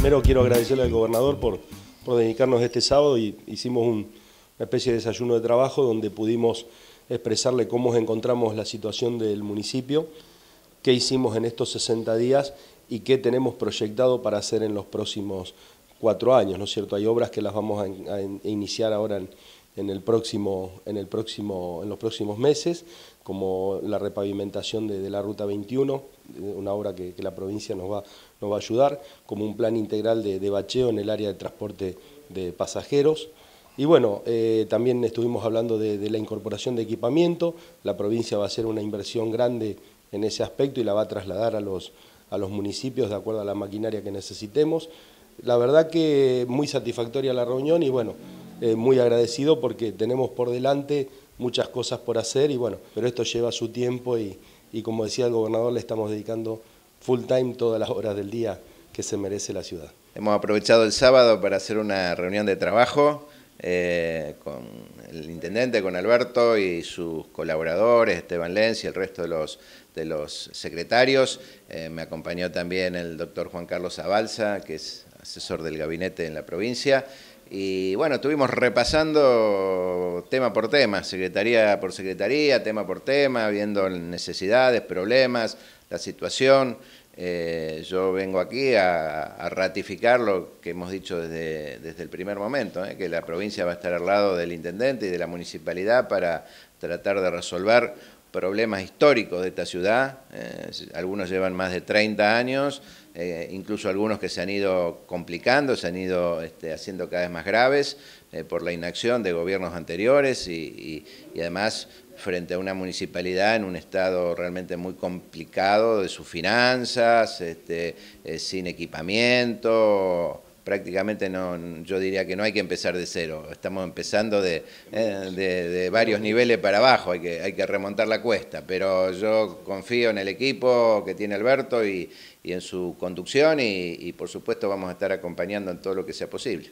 Primero quiero agradecerle al gobernador por, por dedicarnos este sábado y hicimos una especie de desayuno de trabajo donde pudimos expresarle cómo encontramos la situación del municipio, qué hicimos en estos 60 días y qué tenemos proyectado para hacer en los próximos cuatro años, ¿no es cierto? Hay obras que las vamos a iniciar ahora en, en, el próximo, en, el próximo, en los próximos meses, como la repavimentación de, la Ruta 21, eh, una obra que, la provincia nos va, nos va a ayudar, como un plan integral de, bacheo en el área de transporte de pasajeros. Y bueno, eh, también estuvimos hablando de, la incorporación de equipamiento, la provincia va a hacer una inversión grande en ese aspecto y la va a trasladar a los, a los municipios de acuerdo a la maquinaria que necesitemos. La verdad que muy satisfactoria la reunión y bueno, eh, muy agradecido porque tenemos por delante muchas cosas por hacer y bueno, pero esto lleva su tiempo y, como decía el gobernador, le estamos dedicando full time todas las horas del día que se merece la ciudad. Hemos aprovechado el sábado para hacer una reunión de trabajo eh, con el intendente, con Alberto y sus colaboradores, Esteban Lenz y el resto de los, de los secretarios. Eh, me acompañó también el doctor Juan Carlos Abalza, que es asesor del gabinete en la provincia. Y bueno, estuvimos repasando tema por tema, secretaría por secretaría, tema por tema, viendo necesidades, problemas, la situación. Eh, yo vengo aquí a, ratificar lo que hemos dicho desde, el primer momento, eh, que la provincia va a estar al lado del intendente y de la municipalidad para tratar de resolver problemas históricos de esta ciudad, eh, algunos llevan más de 30 años, eh, incluso algunos que se han ido complicando, se han ido este, haciendo cada vez más graves eh, por la inacción de gobiernos anteriores y, además frente a una municipalidad en un estado realmente muy complicado de sus finanzas, este, sin equipamiento prácticamente no, yo diría que no hay que empezar de cero, estamos empezando eh, de, varios niveles para abajo, hay que, hay que remontar la cuesta, pero yo confío en el equipo que tiene Alberto y, y en su conducción y por supuesto vamos a estar acompañando en todo lo que sea posible.